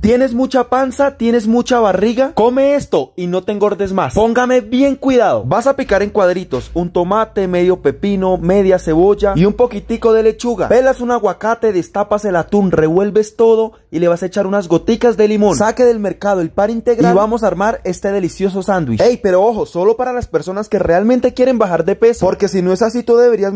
¿Tienes mucha panza? ¿Tienes mucha barriga? Come esto y no te engordes más. Póngame bien cuidado. Vas a picar en cuadritos un tomate, medio pepino, media cebolla y un poquitico de lechuga. Pelas un aguacate, destapas el atún, revuelves todo y le vas a echar unas goticas de limón. Saque del mercado el par integral y vamos a armar este delicioso sándwich. Ey, pero ojo, solo para las personas que realmente quieren bajar de peso, porque si no es así tú deberías